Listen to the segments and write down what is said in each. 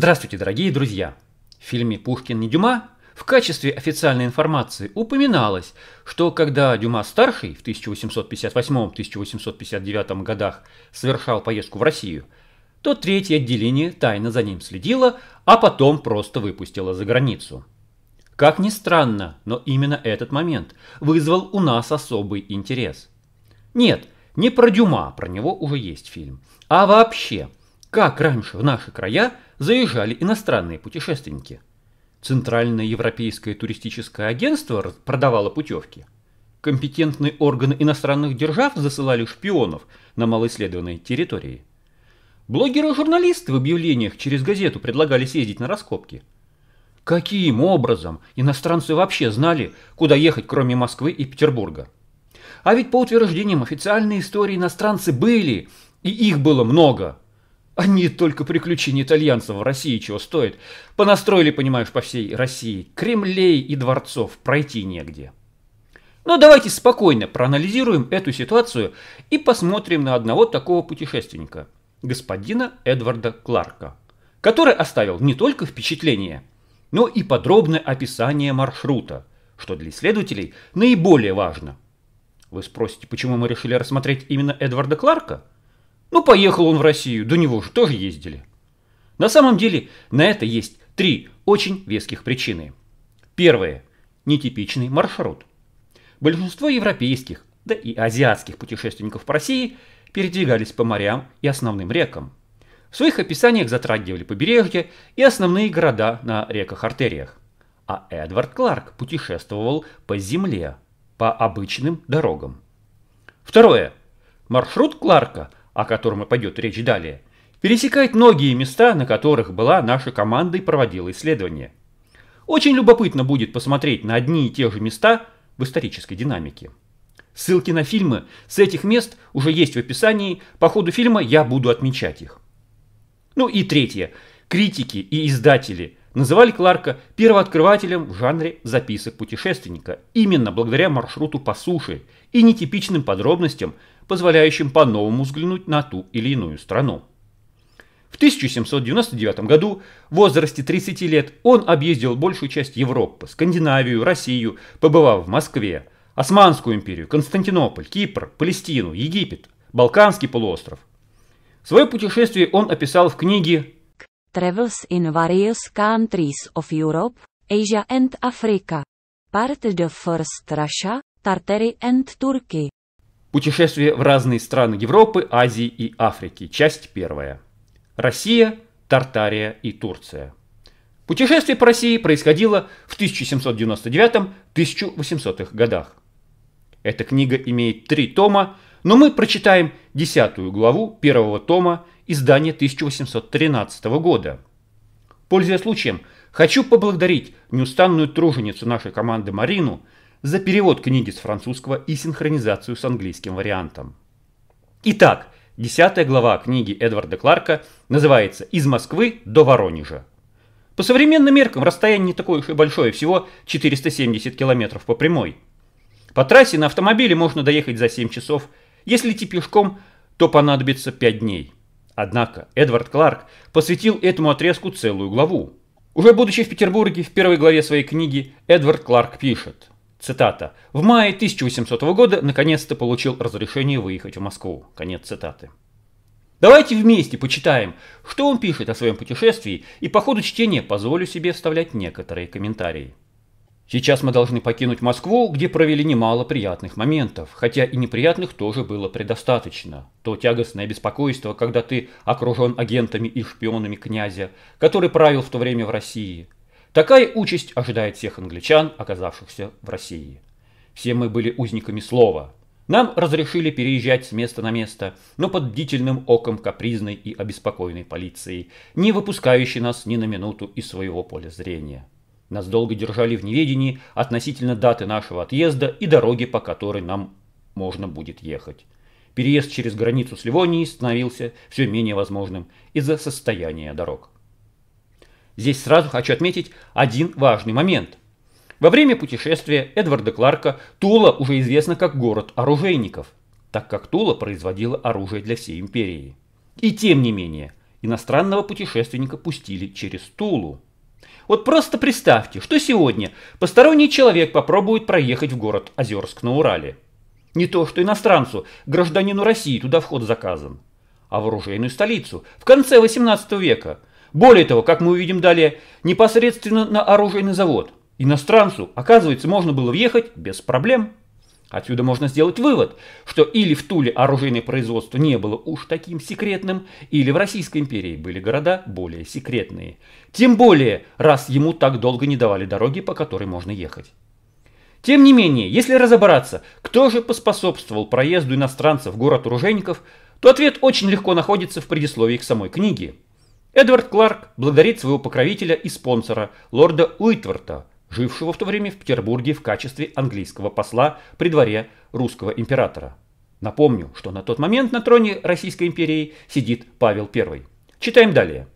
Здравствуйте, дорогие друзья! В фильме «Пушкин и Дюма» в качестве официальной информации упоминалось, что когда Дюма-старший в 1858-1859 годах совершал поездку в Россию, то третье отделение тайно за ним следило, а потом просто выпустило за границу. Как ни странно, но именно этот момент вызвал у нас особый интерес. Нет, не про Дюма, про него уже есть фильм, а вообще, как раньше в наши края – заезжали иностранные путешественники. Центральное европейское туристическое агентство продавало путевки. Компетентные органы иностранных держав засылали шпионов на малоисследованные территории. Блогеры и журналисты в объявлениях через газету предлагали съездить на раскопки. Каким образом иностранцы вообще знали, куда ехать, кроме Москвы и Петербурга? А ведь по утверждениям официальной истории иностранцы были, и их было много – они только приключения итальянцев в России чего стоят. Понастроили, понимаешь, по всей России. Кремлей и дворцов пройти негде. Но ну, давайте спокойно проанализируем эту ситуацию и посмотрим на одного такого путешественника, господина Эдварда Кларка, который оставил не только впечатление, но и подробное описание маршрута, что для исследователей наиболее важно. Вы спросите, почему мы решили рассмотреть именно Эдварда Кларка? Ну, поехал он в Россию, до него же тоже ездили. На самом деле на это есть три очень веских причины. Первое. Нетипичный маршрут. Большинство европейских, да и азиатских путешественников по России передвигались по морям и основным рекам. В своих описаниях затрагивали побережье и основные города на реках-артериях. А Эдвард Кларк путешествовал по земле, по обычным дорогам. Второе. Маршрут Кларка – о котором и пойдет речь далее, пересекает многие места, на которых была наша команда и проводила исследования. Очень любопытно будет посмотреть на одни и те же места в исторической динамике. Ссылки на фильмы с этих мест уже есть в описании, по ходу фильма я буду отмечать их. Ну и третье. Критики и издатели называли Кларка первооткрывателем в жанре записок путешественника, именно благодаря маршруту по суше и нетипичным подробностям, позволяющим по-новому взглянуть на ту или иную страну. В 1799 году, в возрасте 30 лет, он объездил большую часть Европы, Скандинавию, Россию, побывав в Москве, Османскую империю, Константинополь, Кипр, Палестину, Египет, Балканский полуостров. Свое путешествие он описал в книге Travels in Various Countries of Europe, Asia and Africa. Part the First Russia, Tartary and Turkey. Путешествие в разные страны Европы, Азии и Африки. Часть первая. Россия, Тартария и Турция. Путешествие по России происходило в 1799-1800 годах. Эта книга имеет три тома, но мы прочитаем десятую главу первого тома издания 1813 года. Пользуясь случаем, хочу поблагодарить неустанную труженицу нашей команды Марину – за перевод книги с французского и синхронизацию с английским вариантом. Итак, десятая глава книги Эдварда Кларка называется «Из Москвы до Воронежа». По современным меркам расстояние не такое уж и большое, всего 470 километров по прямой. По трассе на автомобиле можно доехать за 7 часов, если идти пешком, то понадобится 5 дней. Однако Эдвард Кларк посвятил этому отрезку целую главу. Уже будучи в Петербурге, в первой главе своей книги Эдвард Кларк пишет Цитата. «В мае 1800 года наконец-то получил разрешение выехать в Москву». Конец цитаты. Давайте вместе почитаем, что он пишет о своем путешествии, и по ходу чтения позволю себе вставлять некоторые комментарии. Сейчас мы должны покинуть Москву, где провели немало приятных моментов, хотя и неприятных тоже было предостаточно. То тягостное беспокойство, когда ты окружен агентами и шпионами князя, который правил в то время в России – Такая участь ожидает всех англичан, оказавшихся в России. Все мы были узниками слова. Нам разрешили переезжать с места на место, но под бдительным оком капризной и обеспокоенной полиции, не выпускающей нас ни на минуту из своего поля зрения. Нас долго держали в неведении относительно даты нашего отъезда и дороги, по которой нам можно будет ехать. Переезд через границу с Ливонией становился все менее возможным из-за состояния дорог. Здесь сразу хочу отметить один важный момент. Во время путешествия Эдварда Кларка Тула уже известна как город оружейников, так как Тула производила оружие для всей империи. И тем не менее, иностранного путешественника пустили через Тулу. Вот просто представьте, что сегодня посторонний человек попробует проехать в город Озерск на Урале. Не то что иностранцу, гражданину России туда вход заказан, а в оружейную столицу в конце 18 века – более того, как мы увидим далее, непосредственно на оружейный завод иностранцу, оказывается, можно было въехать без проблем. Отсюда можно сделать вывод, что или в Туле оружейное производство не было уж таким секретным, или в Российской империи были города более секретные. Тем более, раз ему так долго не давали дороги, по которой можно ехать. Тем не менее, если разобраться, кто же поспособствовал проезду иностранцев в город Оружейников, то ответ очень легко находится в предисловии к самой книге. Эдвард Кларк благодарит своего покровителя и спонсора, лорда Уитворта, жившего в то время в Петербурге в качестве английского посла при дворе русского императора. Напомню, что на тот момент на троне Российской империи сидит Павел I. Читаем далее.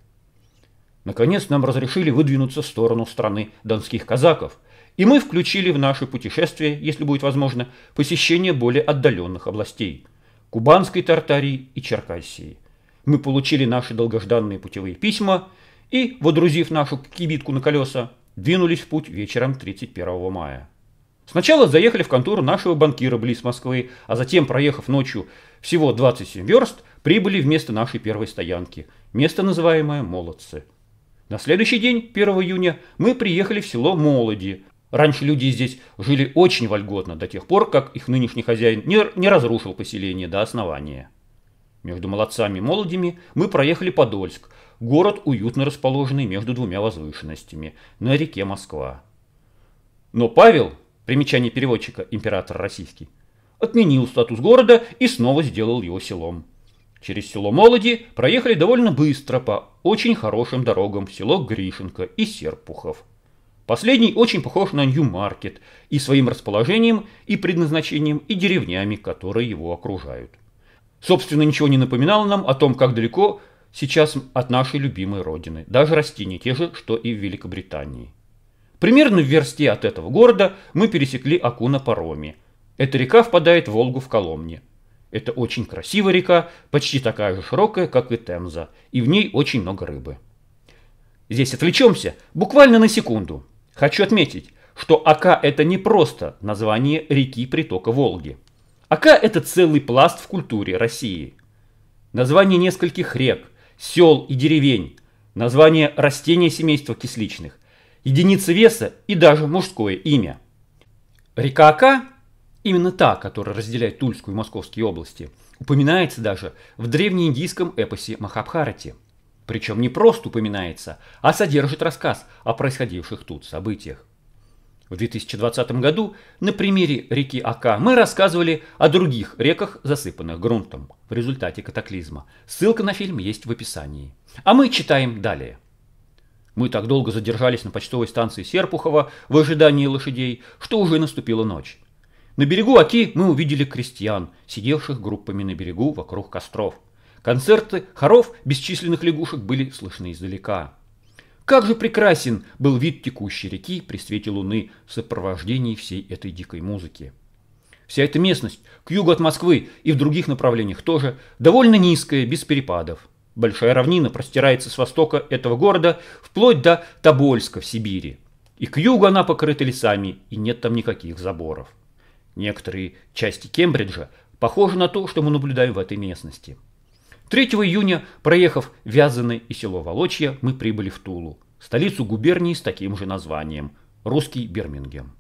Наконец нам разрешили выдвинуться в сторону страны донских казаков, и мы включили в наше путешествие, если будет возможно, посещение более отдаленных областей – Кубанской Тартарии и Черкассии. Мы получили наши долгожданные путевые письма и, водрузив нашу кибитку на колеса, двинулись в путь вечером 31 мая. Сначала заехали в контору нашего банкира близ Москвы, а затем, проехав ночью всего 27 верст, прибыли в место нашей первой стоянки, место, называемое Молодцы. На следующий день, 1 июня, мы приехали в село Молоди. Раньше люди здесь жили очень вольготно, до тех пор, как их нынешний хозяин не, не разрушил поселение до основания. Между молодцами и молодями мы проехали Подольск, город, уютно расположенный между двумя возвышенностями, на реке Москва. Но Павел, примечание переводчика, император российский, отменил статус города и снова сделал его селом. Через село Молоди проехали довольно быстро по очень хорошим дорогам в село Гришенко и Серпухов. Последний очень похож на Нью-Маркет и своим расположением, и предназначением, и деревнями, которые его окружают собственно, ничего не напоминало нам о том, как далеко сейчас от нашей любимой родины. Даже растения те же, что и в Великобритании. Примерно в версте от этого города мы пересекли Аку на пароме. Эта река впадает в Волгу в Коломне. Это очень красивая река, почти такая же широкая, как и Темза, и в ней очень много рыбы. Здесь отвлечемся буквально на секунду. Хочу отметить, что Ака – это не просто название реки притока Волги. АК – это целый пласт в культуре России. Название нескольких рек, сел и деревень, название растения семейства кисличных, единица веса и даже мужское имя. Река Ака, именно та, которая разделяет Тульскую и Московские области, упоминается даже в древнеиндийском эпосе Махабхарате. Причем не просто упоминается, а содержит рассказ о происходивших тут событиях. В 2020 году на примере реки Ака мы рассказывали о других реках, засыпанных грунтом в результате катаклизма. Ссылка на фильм есть в описании. А мы читаем далее. Мы так долго задержались на почтовой станции Серпухова в ожидании лошадей, что уже наступила ночь. На берегу Аки мы увидели крестьян, сидевших группами на берегу вокруг костров. Концерты хоров бесчисленных лягушек были слышны издалека. Как же прекрасен был вид текущей реки при свете луны в сопровождении всей этой дикой музыки. Вся эта местность к югу от Москвы и в других направлениях тоже довольно низкая, без перепадов. Большая равнина простирается с востока этого города вплоть до Тобольска в Сибири. И к югу она покрыта лесами, и нет там никаких заборов. Некоторые части Кембриджа похожи на то, что мы наблюдаем в этой местности. 3 июня, проехав Вязаны и село Волочье, мы прибыли в Тулу, столицу губернии с таким же названием – русский Бирмингем.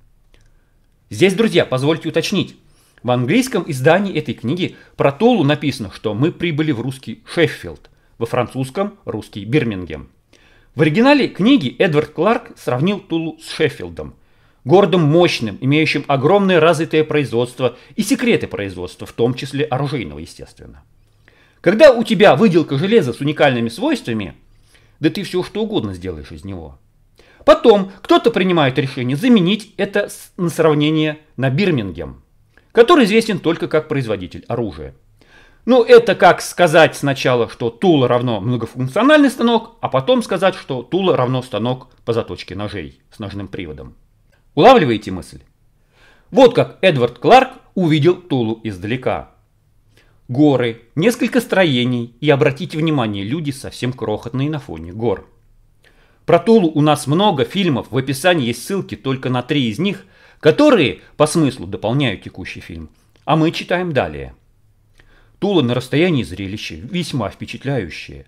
Здесь, друзья, позвольте уточнить. В английском издании этой книги про Тулу написано, что мы прибыли в русский Шеффилд, во французском – русский Бирмингем. В оригинале книги Эдвард Кларк сравнил Тулу с Шеффилдом, городом мощным, имеющим огромное развитое производство и секреты производства, в том числе оружейного, естественно. Когда у тебя выделка железа с уникальными свойствами, да ты все что угодно сделаешь из него. Потом кто-то принимает решение заменить это на сравнение на Бирмингем, который известен только как производитель оружия. Ну, это как сказать сначала, что Тула равно многофункциональный станок, а потом сказать, что Тула равно станок по заточке ножей с ножным приводом. Улавливаете мысль? Вот как Эдвард Кларк увидел Тулу издалека – горы, несколько строений и, обратите внимание, люди совсем крохотные на фоне гор. Про Тулу у нас много фильмов, в описании есть ссылки только на три из них, которые по смыслу дополняют текущий фильм. А мы читаем далее. Тула на расстоянии зрелище весьма впечатляющее.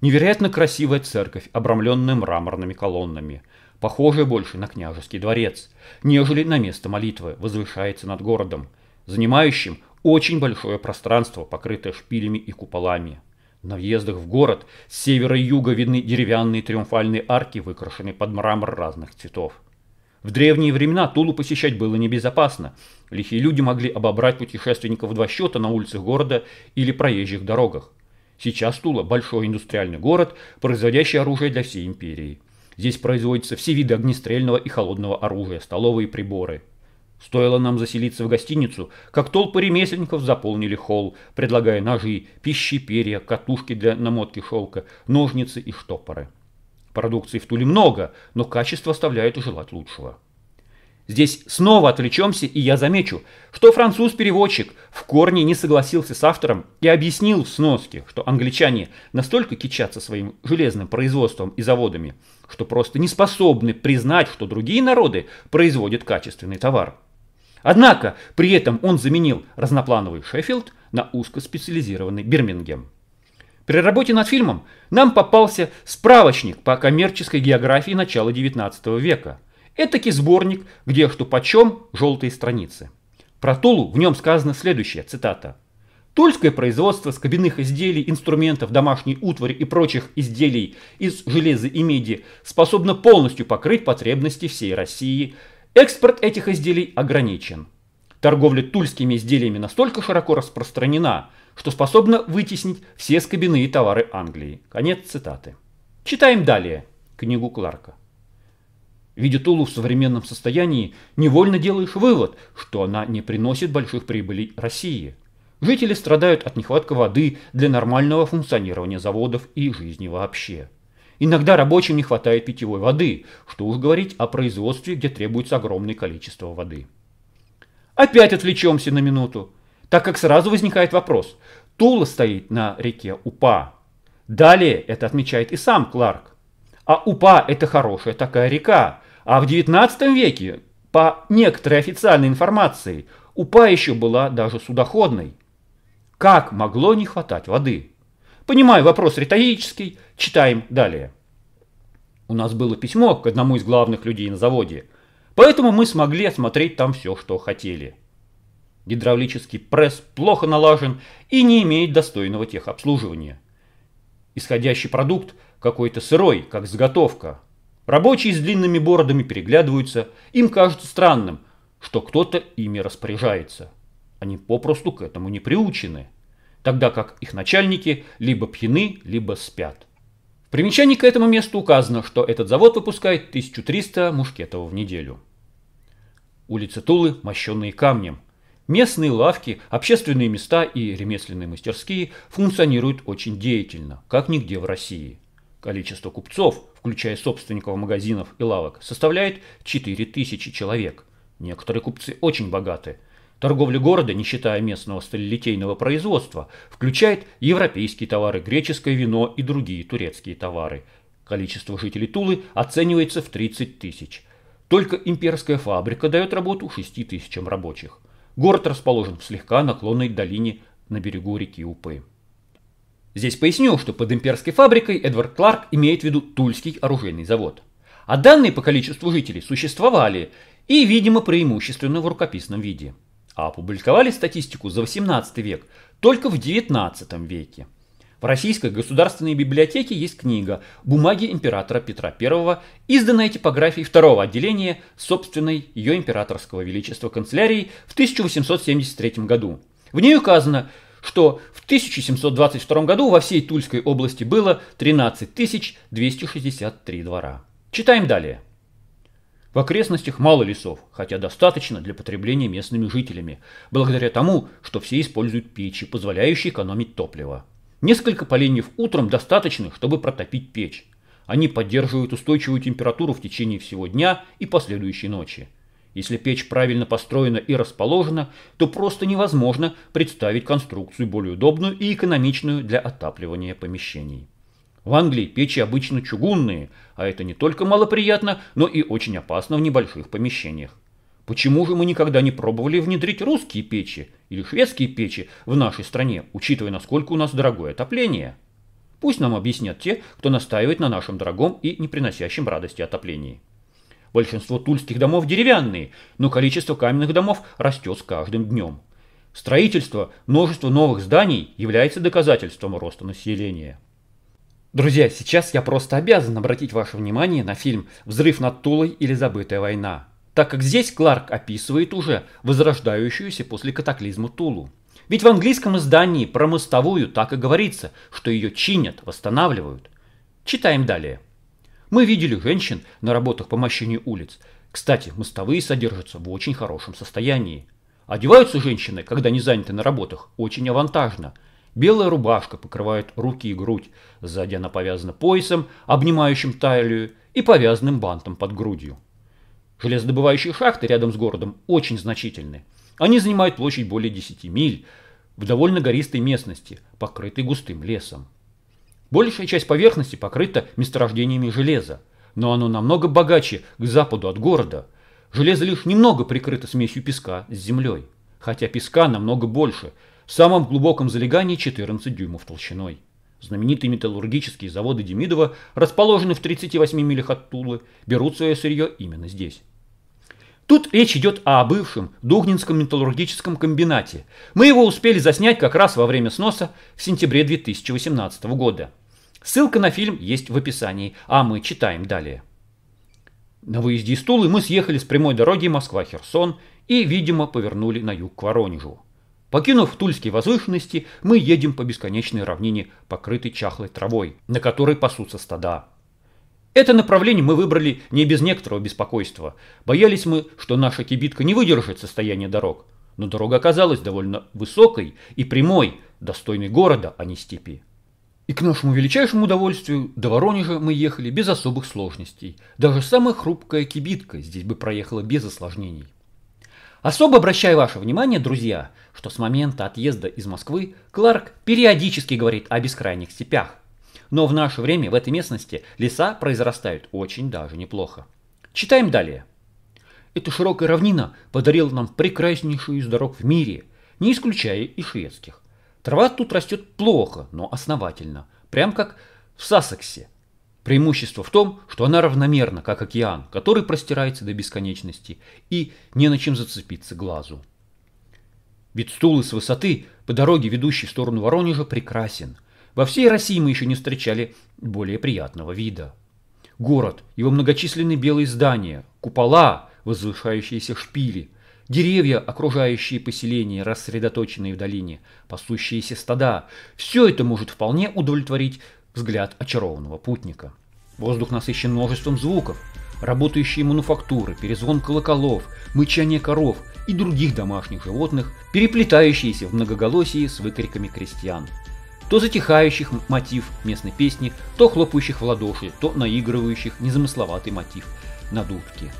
Невероятно красивая церковь, обрамленная мраморными колоннами, похожая больше на княжеский дворец, нежели на место молитвы, возвышается над городом, занимающим очень большое пространство, покрытое шпилями и куполами. На въездах в город с севера и юга видны деревянные триумфальные арки, выкрашенные под мрамор разных цветов. В древние времена Тулу посещать было небезопасно. Лихие люди могли обобрать путешественников в два счета на улицах города или проезжих дорогах. Сейчас Тула – большой индустриальный город, производящий оружие для всей империи. Здесь производятся все виды огнестрельного и холодного оружия, столовые приборы – Стоило нам заселиться в гостиницу, как толпы ремесленников заполнили холл, предлагая ножи, пищи, перья, катушки для намотки шелка, ножницы и штопоры. Продукции в Туле много, но качество оставляет желать лучшего. Здесь снова отвлечемся, и я замечу, что француз-переводчик в корне не согласился с автором и объяснил в сноске, что англичане настолько кичатся своим железным производством и заводами, что просто не способны признать, что другие народы производят качественный товар. Однако при этом он заменил разноплановый Шеффилд на узкоспециализированный Бирмингем. При работе над фильмом нам попался справочник по коммерческой географии начала XIX века. Этакий сборник, где что почем желтые страницы. Про Тулу в нем сказано следующее, цитата. Тульское производство скобяных изделий, инструментов, домашней утвари и прочих изделий из железа и меди способно полностью покрыть потребности всей России – Экспорт этих изделий ограничен. Торговля тульскими изделиями настолько широко распространена, что способна вытеснить все скобяные товары Англии. Конец цитаты. Читаем далее книгу Кларка. Видя Тулу в современном состоянии, невольно делаешь вывод, что она не приносит больших прибылей России. Жители страдают от нехватки воды для нормального функционирования заводов и жизни вообще. Иногда рабочим не хватает питьевой воды, что уж говорить о производстве, где требуется огромное количество воды. Опять отвлечемся на минуту, так как сразу возникает вопрос. Тула стоит на реке Упа. Далее это отмечает и сам Кларк. А Упа это хорошая такая река, а в 19 веке, по некоторой официальной информации, Упа еще была даже судоходной. Как могло не хватать воды? Понимаю, вопрос риторический, читаем далее. У нас было письмо к одному из главных людей на заводе, поэтому мы смогли осмотреть там все, что хотели. Гидравлический пресс плохо налажен и не имеет достойного техобслуживания. Исходящий продукт какой-то сырой, как заготовка. Рабочие с длинными бородами переглядываются, им кажется странным, что кто-то ими распоряжается. Они попросту к этому не приучены тогда как их начальники либо пьяны, либо спят. В примечании к этому месту указано, что этот завод выпускает 1300 мушкетов в неделю. Улицы Тулы мощенные камнем. Местные лавки, общественные места и ремесленные мастерские функционируют очень деятельно, как нигде в России. Количество купцов, включая собственников магазинов и лавок, составляет 4000 человек. Некоторые купцы очень богаты – Торговля города, не считая местного сталелитейного производства, включает европейские товары, греческое вино и другие турецкие товары. Количество жителей Тулы оценивается в 30 тысяч. Только имперская фабрика дает работу 6 тысячам рабочих. Город расположен в слегка наклонной долине на берегу реки Упы. Здесь поясню, что под имперской фабрикой Эдвард Кларк имеет в виду Тульский оружейный завод. А данные по количеству жителей существовали и, видимо, преимущественно в рукописном виде а опубликовали статистику за 18 век только в 19 веке. В Российской государственной библиотеке есть книга «Бумаги императора Петра I», изданная типографией второго отделения собственной ее императорского величества канцелярии в 1873 году. В ней указано, что в 1722 году во всей Тульской области было 13 263 двора. Читаем далее. В окрестностях мало лесов, хотя достаточно для потребления местными жителями, благодаря тому, что все используют печи, позволяющие экономить топливо. Несколько поленьев утром достаточно, чтобы протопить печь. Они поддерживают устойчивую температуру в течение всего дня и последующей ночи. Если печь правильно построена и расположена, то просто невозможно представить конструкцию более удобную и экономичную для отапливания помещений. В Англии печи обычно чугунные, а это не только малоприятно, но и очень опасно в небольших помещениях. Почему же мы никогда не пробовали внедрить русские печи или шведские печи в нашей стране, учитывая, насколько у нас дорогое отопление? Пусть нам объяснят те, кто настаивает на нашем дорогом и не приносящем радости отоплении. Большинство тульских домов деревянные, но количество каменных домов растет с каждым днем. Строительство множества новых зданий является доказательством роста населения. Друзья, сейчас я просто обязан обратить ваше внимание на фильм «Взрыв над Тулой или забытая война», так как здесь Кларк описывает уже возрождающуюся после катаклизма Тулу. Ведь в английском издании про мостовую так и говорится, что ее чинят, восстанавливают. Читаем далее. Мы видели женщин на работах по мощению улиц. Кстати, мостовые содержатся в очень хорошем состоянии. Одеваются женщины, когда не заняты на работах, очень авантажно – Белая рубашка покрывает руки и грудь, сзади она повязана поясом, обнимающим талию, и повязанным бантом под грудью. Железнодобывающие шахты рядом с городом очень значительны. Они занимают площадь более 10 миль в довольно гористой местности, покрытой густым лесом. Большая часть поверхности покрыта месторождениями железа, но оно намного богаче к западу от города. Железо лишь немного прикрыто смесью песка с землей, хотя песка намного больше – в самом глубоком залегании 14 дюймов толщиной. Знаменитые металлургические заводы Демидова, расположены в 38 милях от Тулы, берут свое сырье именно здесь. Тут речь идет о бывшем Дугнинском металлургическом комбинате. Мы его успели заснять как раз во время сноса в сентябре 2018 года. Ссылка на фильм есть в описании, а мы читаем далее. На выезде из Тулы мы съехали с прямой дороги Москва-Херсон и, видимо, повернули на юг к Воронежу. Покинув тульские возвышенности, мы едем по бесконечной равнине, покрытой чахлой травой, на которой пасутся стада. Это направление мы выбрали не без некоторого беспокойства. Боялись мы, что наша кибитка не выдержит состояние дорог. Но дорога оказалась довольно высокой и прямой, достойной города, а не степи. И к нашему величайшему удовольствию до Воронежа мы ехали без особых сложностей. Даже самая хрупкая кибитка здесь бы проехала без осложнений. Особо обращаю ваше внимание, друзья, что с момента отъезда из Москвы Кларк периодически говорит о бескрайних степях. Но в наше время в этой местности леса произрастают очень даже неплохо. Читаем далее. Эта широкая равнина подарила нам прекраснейшую из дорог в мире, не исключая и шведских. Трава тут растет плохо, но основательно, прям как в Сассексе, Преимущество в том, что она равномерна, как океан, который простирается до бесконечности и не на чем зацепиться глазу. Ведь стул с высоты по дороге, ведущей в сторону Воронежа, прекрасен. Во всей России мы еще не встречали более приятного вида. Город, его многочисленные белые здания, купола, возвышающиеся шпили, деревья, окружающие поселения, рассредоточенные в долине, пасущиеся стада – все это может вполне удовлетворить взгляд очарованного путника. Воздух насыщен множеством звуков, работающие мануфактуры, перезвон колоколов, мычание коров и других домашних животных, переплетающиеся в многоголосии с выкриками крестьян. То затихающих мотив местной песни, то хлопающих в ладоши, то наигрывающих незамысловатый мотив на дудке.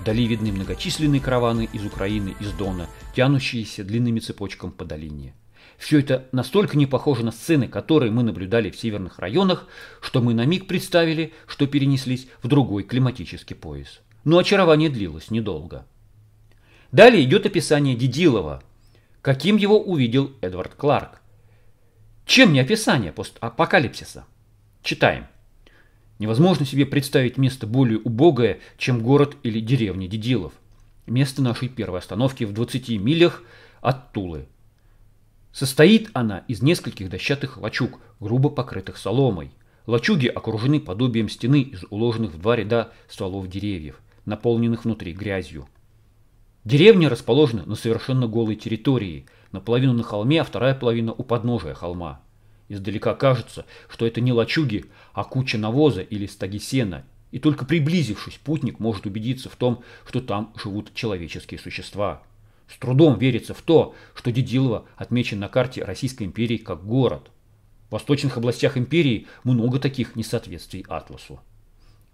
Вдали видны многочисленные караваны из Украины, из Дона, тянущиеся длинными цепочками по долине. Все это настолько не похоже на сцены, которые мы наблюдали в северных районах, что мы на миг представили, что перенеслись в другой климатический пояс. Но очарование длилось недолго. Далее идет описание Дедилова, каким его увидел Эдвард Кларк. Чем не описание постапокалипсиса? Читаем. Невозможно себе представить место более убогое, чем город или деревня Дедилов. Место нашей первой остановки в 20 милях от Тулы – Состоит она из нескольких дощатых лачуг, грубо покрытых соломой. Лачуги окружены подобием стены из уложенных в два ряда стволов деревьев, наполненных внутри грязью. Деревня расположена на совершенно голой территории, наполовину на холме, а вторая половина у подножия холма. Издалека кажется, что это не лачуги, а куча навоза или стаги сена, и только приблизившись, путник может убедиться в том, что там живут человеческие существа. С трудом верится в то, что Дедилово отмечен на карте Российской империи как город. В восточных областях империи много таких несоответствий атласу.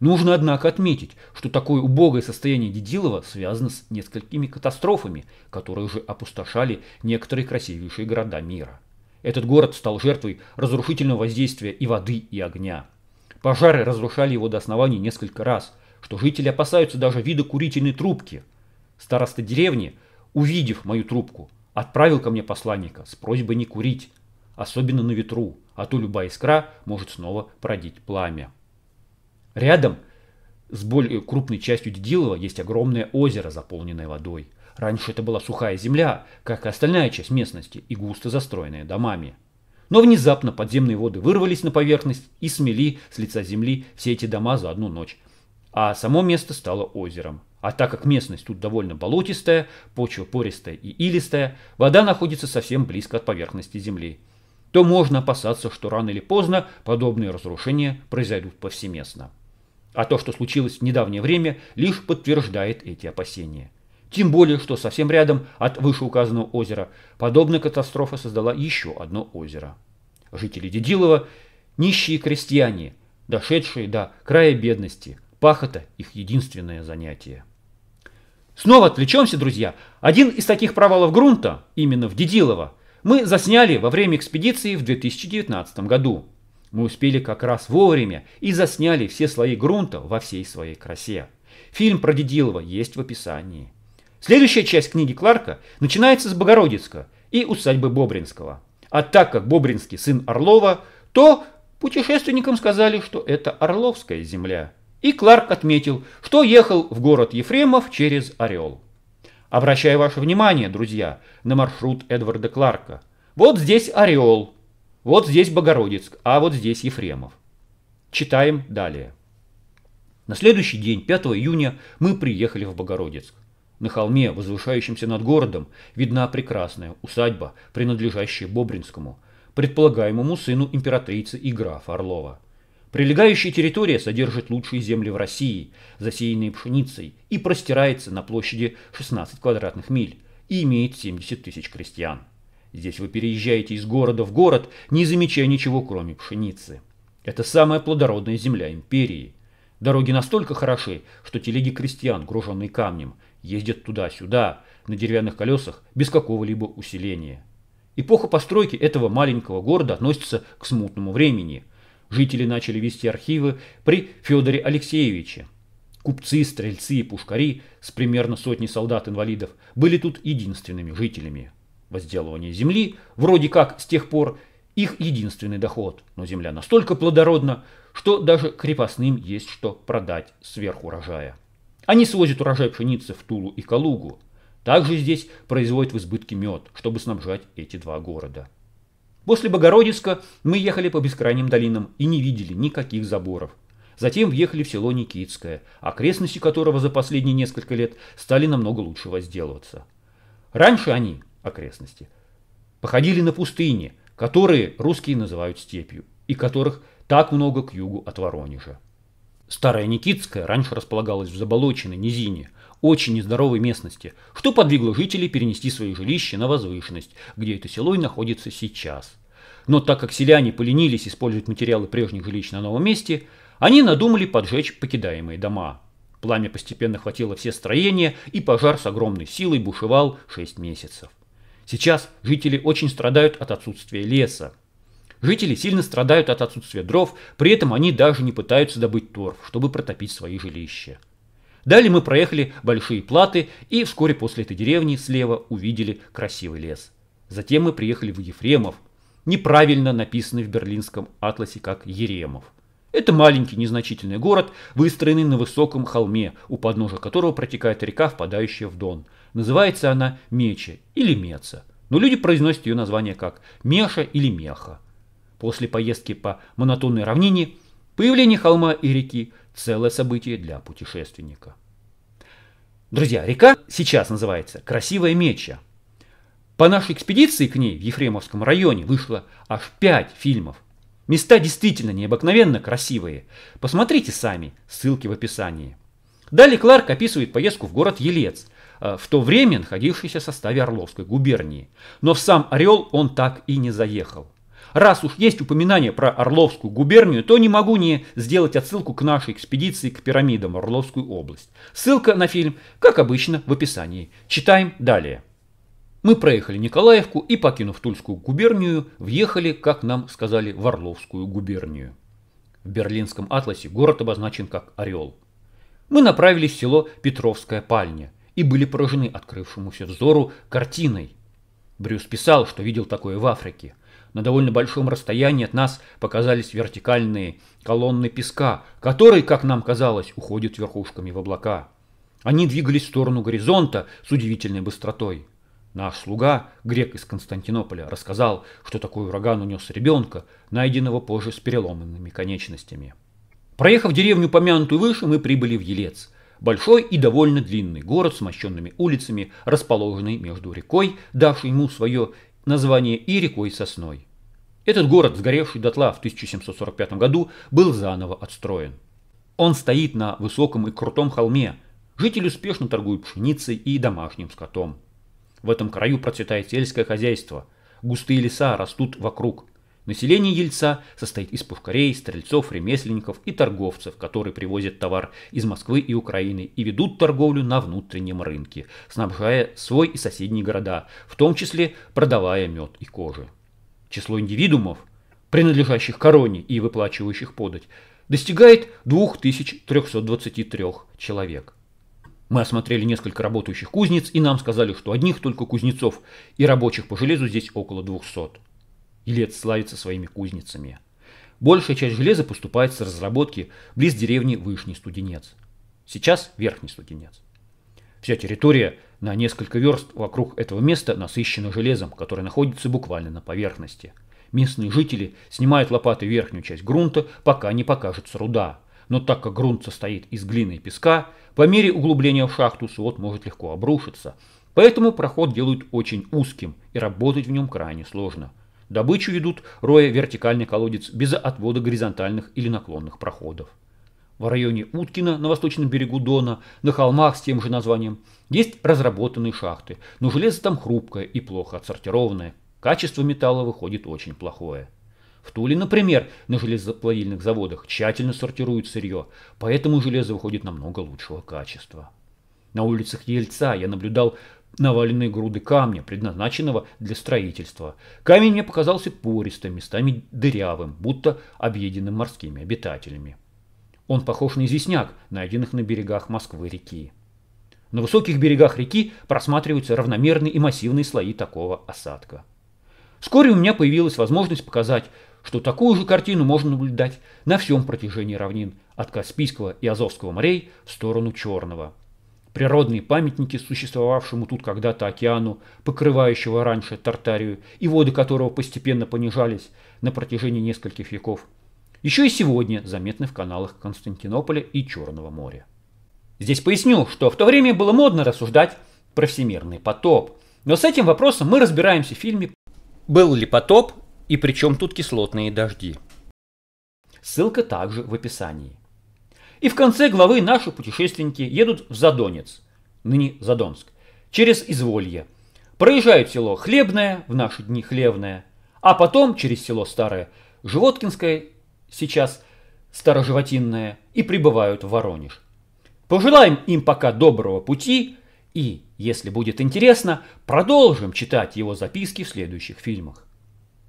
Нужно, однако, отметить, что такое убогое состояние Дедилова связано с несколькими катастрофами, которые уже опустошали некоторые красивейшие города мира. Этот город стал жертвой разрушительного воздействия и воды, и огня. Пожары разрушали его до основания несколько раз, что жители опасаются даже вида курительной трубки. Староста деревни – увидев мою трубку, отправил ко мне посланника с просьбой не курить, особенно на ветру, а то любая искра может снова породить пламя. Рядом с более крупной частью Дедилова есть огромное озеро, заполненное водой. Раньше это была сухая земля, как и остальная часть местности, и густо застроенная домами. Но внезапно подземные воды вырвались на поверхность и смели с лица земли все эти дома за одну ночь. А само место стало озером. А так как местность тут довольно болотистая, почва пористая и илистая, вода находится совсем близко от поверхности земли, то можно опасаться, что рано или поздно подобные разрушения произойдут повсеместно. А то, что случилось в недавнее время, лишь подтверждает эти опасения. Тем более, что совсем рядом от вышеуказанного озера подобная катастрофа создала еще одно озеро. Жители Дедилова – нищие крестьяне, дошедшие до края бедности – Пахота – их единственное занятие. Снова отвлечемся, друзья. Один из таких провалов грунта, именно в Дедилово, мы засняли во время экспедиции в 2019 году. Мы успели как раз вовремя и засняли все слои грунта во всей своей красе. Фильм про Дедилово есть в описании. Следующая часть книги Кларка начинается с Богородицка и усадьбы Бобринского. А так как Бобринский сын Орлова, то путешественникам сказали, что это Орловская земля – и Кларк отметил, что ехал в город Ефремов через Орел. Обращаю ваше внимание, друзья, на маршрут Эдварда Кларка. Вот здесь Орел, вот здесь Богородицк, а вот здесь Ефремов. Читаем далее. На следующий день, 5 июня, мы приехали в Богородицк. На холме, возвышающемся над городом, видна прекрасная усадьба, принадлежащая Бобринскому, предполагаемому сыну императрицы и графа Орлова. Прилегающая территория содержит лучшие земли в России, засеянные пшеницей, и простирается на площади 16 квадратных миль и имеет 70 тысяч крестьян. Здесь вы переезжаете из города в город, не замечая ничего, кроме пшеницы. Это самая плодородная земля империи. Дороги настолько хороши, что телеги крестьян, груженные камнем, ездят туда-сюда, на деревянных колесах, без какого-либо усиления. Эпоха постройки этого маленького города относится к смутному времени, Жители начали вести архивы при Федоре Алексеевиче. Купцы, стрельцы и пушкари с примерно сотни солдат-инвалидов были тут единственными жителями. Возделывание земли, вроде как с тех пор, их единственный доход, но земля настолько плодородна, что даже крепостным есть что продать сверх урожая. Они свозят урожай пшеницы в Тулу и Калугу. Также здесь производят в избытке мед, чтобы снабжать эти два города. После Богородицка мы ехали по бескрайним долинам и не видели никаких заборов. Затем въехали в село Никитское, окрестности которого за последние несколько лет стали намного лучше возделываться. Раньше они, окрестности, походили на пустыни, которые русские называют степью, и которых так много к югу от Воронежа. Старая Никитская раньше располагалась в заболоченной низине, очень нездоровой местности, что подвигло жителей перенести свои жилища на возвышенность, где это село и находится сейчас. Но так как селяне поленились использовать материалы прежних жилищ на новом месте, они надумали поджечь покидаемые дома. Пламя постепенно хватило все строения, и пожар с огромной силой бушевал 6 месяцев. Сейчас жители очень страдают от отсутствия леса. Жители сильно страдают от отсутствия дров, при этом они даже не пытаются добыть торф, чтобы протопить свои жилища. Далее мы проехали большие платы и вскоре после этой деревни слева увидели красивый лес. Затем мы приехали в Ефремов, неправильно написанный в берлинском атласе как Еремов. Это маленький незначительный город, выстроенный на высоком холме, у подножия которого протекает река, впадающая в Дон. Называется она Мече или Меца, но люди произносят ее название как Меша или Меха. После поездки по монотонной равнине появление холма и реки – целое событие для путешественника. Друзья, река сейчас называется Красивая Меча – по нашей экспедиции к ней в Ефремовском районе вышло аж пять фильмов. Места действительно необыкновенно красивые. Посмотрите сами, ссылки в описании. Далее Кларк описывает поездку в город Елец, э, в то время находившийся в составе Орловской губернии. Но в сам Орел он так и не заехал. Раз уж есть упоминание про Орловскую губернию, то не могу не сделать отсылку к нашей экспедиции к пирамидам Орловскую область. Ссылка на фильм, как обычно, в описании. Читаем далее. Мы проехали Николаевку и, покинув Тульскую губернию, въехали, как нам сказали, в Орловскую губернию. В Берлинском атласе город обозначен как Орел. Мы направились в село Петровская Пальня и были поражены открывшемуся взору картиной. Брюс писал, что видел такое в Африке. На довольно большом расстоянии от нас показались вертикальные колонны песка, которые, как нам казалось, уходят верхушками в облака. Они двигались в сторону горизонта с удивительной быстротой. Наш слуга, грек из Константинополя, рассказал, что такой ураган унес ребенка, найденного позже с переломанными конечностями. Проехав деревню, помянутую выше, мы прибыли в Елец. Большой и довольно длинный город с мощенными улицами, расположенный между рекой, давшей ему свое название, и рекой Сосной. Этот город, сгоревший дотла в 1745 году, был заново отстроен. Он стоит на высоком и крутом холме. Жители успешно торгуют пшеницей и домашним скотом. В этом краю процветает сельское хозяйство. Густые леса растут вокруг. Население Ельца состоит из пушкарей, стрельцов, ремесленников и торговцев, которые привозят товар из Москвы и Украины и ведут торговлю на внутреннем рынке, снабжая свой и соседние города, в том числе продавая мед и кожи. Число индивидуумов, принадлежащих короне и выплачивающих подать, достигает 2323 человек. Мы осмотрели несколько работающих кузнец, и нам сказали, что одних только кузнецов и рабочих по железу здесь около 200. Елец славится своими кузницами. Большая часть железа поступает с разработки близ деревни Вышний Студенец. Сейчас Верхний Студенец. Вся территория на несколько верст вокруг этого места насыщена железом, которое находится буквально на поверхности. Местные жители снимают лопаты верхнюю часть грунта, пока не покажется руда но так как грунт состоит из глины и песка, по мере углубления в шахту свод может легко обрушиться. Поэтому проход делают очень узким, и работать в нем крайне сложно. Добычу ведут, роя вертикальный колодец без отвода горизонтальных или наклонных проходов. В районе Уткина на восточном берегу Дона, на холмах с тем же названием, есть разработанные шахты, но железо там хрупкое и плохо отсортированное. Качество металла выходит очень плохое. В Туле, например, на железоплавильных заводах тщательно сортируют сырье, поэтому железо выходит намного лучшего качества. На улицах Ельца я наблюдал наваленные груды камня, предназначенного для строительства. Камень мне показался пористым, местами дырявым, будто объеденным морскими обитателями. Он похож на известняк, найденных на берегах Москвы реки. На высоких берегах реки просматриваются равномерные и массивные слои такого осадка. Вскоре у меня появилась возможность показать что такую же картину можно наблюдать на всем протяжении равнин от Каспийского и Азовского морей в сторону Черного. Природные памятники существовавшему тут когда-то океану, покрывающего раньше Тартарию, и воды которого постепенно понижались на протяжении нескольких веков, еще и сегодня заметны в каналах Константинополя и Черного моря. Здесь поясню, что в то время было модно рассуждать про всемирный потоп. Но с этим вопросом мы разбираемся в фильме «Был ли потоп и причем тут кислотные дожди. Ссылка также в описании. И в конце главы наши путешественники едут в Задонец, ныне Задонск, через Изволье. Проезжают село Хлебное, в наши дни Хлебное, а потом через село Старое Животкинское, сейчас Староживотинное, и прибывают в Воронеж. Пожелаем им пока доброго пути и, если будет интересно, продолжим читать его записки в следующих фильмах.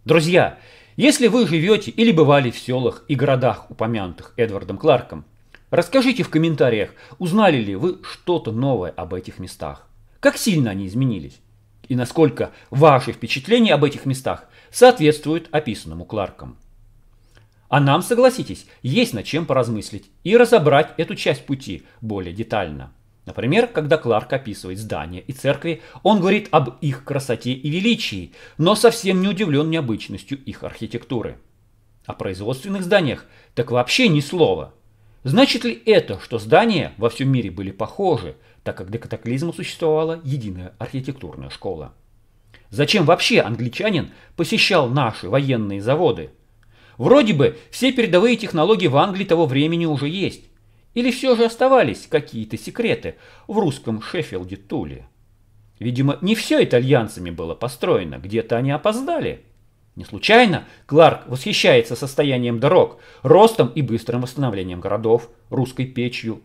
Друзья, если вы живете или бывали в селах и городах, упомянутых Эдвардом Кларком, расскажите в комментариях, узнали ли вы что-то новое об этих местах, как сильно они изменились и насколько ваши впечатления об этих местах соответствуют описанному Кларком. А нам, согласитесь, есть над чем поразмыслить и разобрать эту часть пути более детально. Например, когда Кларк описывает здания и церкви, он говорит об их красоте и величии, но совсем не удивлен необычностью их архитектуры. О производственных зданиях так вообще ни слова. Значит ли это, что здания во всем мире были похожи, так как до катаклизма существовала единая архитектурная школа? Зачем вообще англичанин посещал наши военные заводы? Вроде бы все передовые технологии в Англии того времени уже есть. Или все же оставались какие-то секреты в русском Шеффилде Туле? Видимо, не все итальянцами было построено, где-то они опоздали. Не случайно Кларк восхищается состоянием дорог, ростом и быстрым восстановлением городов, русской печью.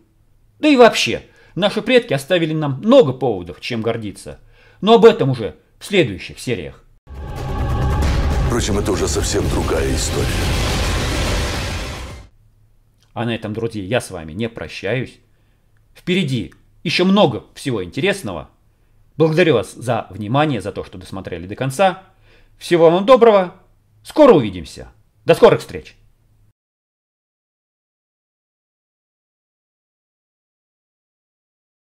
Да и вообще, наши предки оставили нам много поводов, чем гордиться. Но об этом уже в следующих сериях. Впрочем, это уже совсем другая история. А на этом, друзья, я с вами не прощаюсь. Впереди еще много всего интересного. Благодарю вас за внимание, за то, что досмотрели до конца. Всего вам доброго. Скоро увидимся. До скорых встреч!